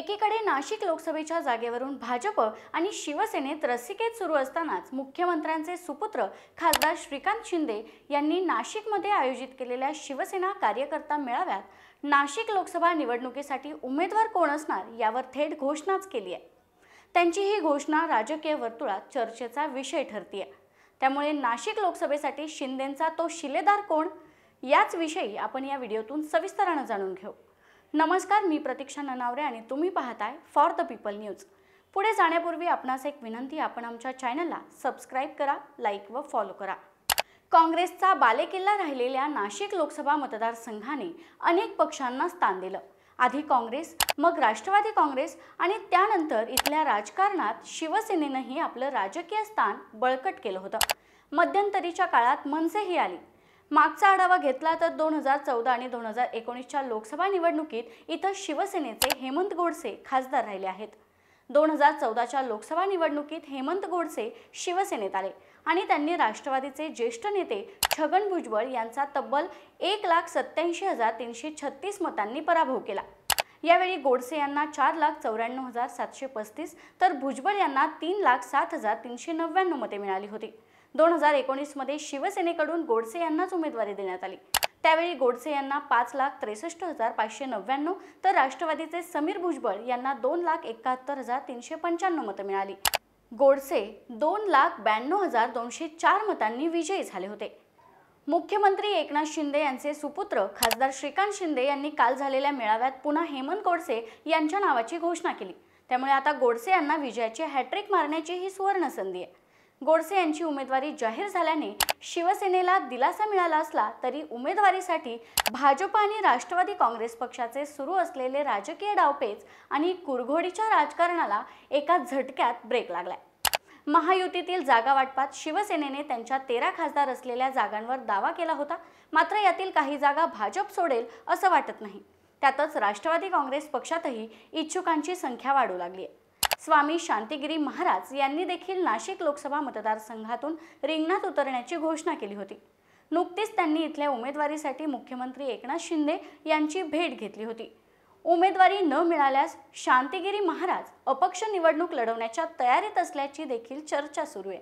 एकीकडे नाशिक लोकसभेच्या जागेवरून भाजप आणि शिवसेनेत रसिकेत सुरू असतानाच मुख्यमंत्र्यांचे सुपुत्र खासदार श्रीकांत शिंदे यांनी नाशिकमध्ये आयोजित केलेल्या शिवसेना कार्यकर्ता मेळाव्यात नाशिक लोकसभा निवडणुकीसाठी उमेदवार कोण असणार यावर थेट घोषणाच केली आहे त्यांची ही घोषणा राजकीय वर्तुळात चर्चेचा विषय ठरतीय त्यामुळे नाशिक लोकसभेसाठी शिंदेंचा तो शिलेदार कोण याच विषयी आपण या व्हिडिओतून सविस्तरानं जाणून घेऊ नमस्कार मी प्रतीक्षा ननावरे आणि तुम्ही पाहताय फॉर द पीपल न्यूज पुढे जाण्यापूर्वी आपणास एक विनंती आपण आमच्या चॅनलला सबस्क्राईब करा लाईक व फॉलो करा काँग्रेसचा बालेकिल्ला राहिलेल्या नाशिक लोकसभा मतदारसंघाने अनेक पक्षांना स्थान दिलं आधी काँग्रेस मग राष्ट्रवादी काँग्रेस आणि त्यानंतर इथल्या राजकारणात शिवसेनेनंही आपलं राजकीय स्थान बळकट केलं होतं मध्यंतरीच्या काळात मनसेही आली मागचा आढावा घेतला तर दोन हजार चौदा आणि दोन हजार एकोणीसच्या लोकसभा निवडणुकीत इथं शिवसेनेचे हेमंत गोडसे खासदार राहिले आहेत दोन हजार चौदाच्या लोकसभा निवडणुकीत हेमंत गोडसे शिवसेनेत आले आणि त्यांनी राष्ट्रवादीचे ज्येष्ठ नेते छगन भुजबळ यांचा तब्बल एक लाख सत्त्याऐंशी हजार तीनशे छत्तीस मतांनी पराभव केला यावेळी गोडसे यांना चार लाख चौऱ्याण्णव हजार सातशे पस्तीस तर भुजबळ यांना तीन लाख सात हजार तीनशे नव्याण्णव मते मिळाली होती दोन हजार एकोणीसमध्ये शिवसेनेकडून गोडसे यांनाच उमेदवारी देण्यात आली त्यावेळी गोडसे यांना पाच लाख त्रेसष्ट हजार पाचशे नव्याण्णव तर राष्ट्रवादीचे समीर भुजबळ यांना दोन लाख एकाहत्तर हजार तीनशे पंच्याण्णव मतं मिळाली गोडसे दोन लाख ब्याण्णव हजार दोनशे चार मतांनी विजयी झाले होते मुख्यमंत्री एकनाथ शिंदे यांचे सुपुत्र खासदार श्रीकांत शिंदे यांनी काल झालेल्या मेळाव्यात पुन्हा हेमंत गोडसे यांच्या नावाची घोषणा केली त्यामुळे आता गोडसे यांना विजयाची हॅट्रिक मारण्याची ही सुवर्ण संधी आहे गोडसे यांची उमेदवारी जाहीर झाल्याने शिवसेनेला दिलासा मिळाला असला तरी उमेदवारीसाठी भाजप आणि राष्ट्रवादी काँग्रेस पक्षाचे सुरू असलेले राजकीय डावपेच आणि कुरघोडीच्या राजकारणाला एका झटक्यात ब्रेक लागलाय महायुतीतील जागा वाटपात शिवसेनेने त्यांच्या तेरा खासदार असलेल्या जागांवर दावा केला होता मात्र यातील काही जागा भाजप सोडेल असं वाटत नाही त्यातच राष्ट्रवादी काँग्रेस पक्षातही इच्छुकांची संख्या वाढू लागली आहे स्वामी शांतिगिरी महाराज यांनी देखील नाशिक लोकसभा मतदारसंघातून रिंगणात उतरण्याची घोषणा केली होती नुकतीच त्यांनी इथल्या उमेदवारीसाठी मुख्यमंत्री एकनाथ शिंदे यांची भेट घेतली होती उमेदवारी न मिळाल्यास शांतिगिरी महाराज अपक्ष निवडणूक लढवण्याच्या तयारीत असल्याची देखील चर्चा सुरू आहे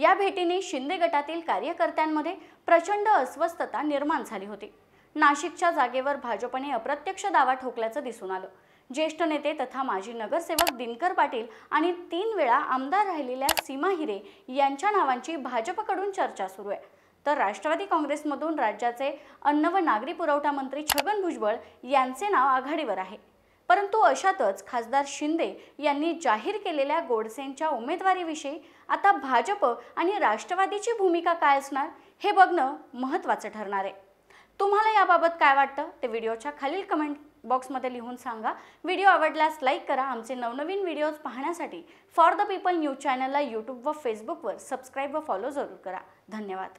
या भेटीने शिंदे गटातील कार्यकर्त्यांमध्ये प्रचंड अस्वस्थता निर्माण झाली होती नाशिकच्या जागेवर भाजपने अप्रत्यक्ष दावा ठोकल्याचं दिसून आलं ज्येष्ठ नेते तथा माजी नगरसेवक दिनकर पाटील आणि तीन वेळा आमदार राहिलेल्या सीमा हिरे यांच्या नावांची भाजपकडून चर्चा सुरू आहे तर राष्ट्रवादी काँग्रेसमधून राज्याचे अन्न व नागरी पुरवठा मंत्री छगन भुजबळ यांचे नाव आघाडीवर आहे परंतु अशातच खासदार शिंदे यांनी जाहीर केलेल्या गोडसेंच्या उमेदवारीविषयी आता भाजप आणि राष्ट्रवादीची भूमिका काय असणार हे बघणं महत्त्वाचं ठरणार आहे तुम्हाला याबाबत काय वाटतं ते व्हिडिओच्या खालील कमेंट बॉक्समध्ये लिहून सांगा व्हिडिओ आवडल्यास लाईक करा आमचे नवनवीन व्हिडिओज पाहण्यासाठी फॉर द पीपल न्यूज चॅनलला यूट्यूब व फेसबुकवर सबस्क्राईब व फॉलो जरूर करा धन्यवाद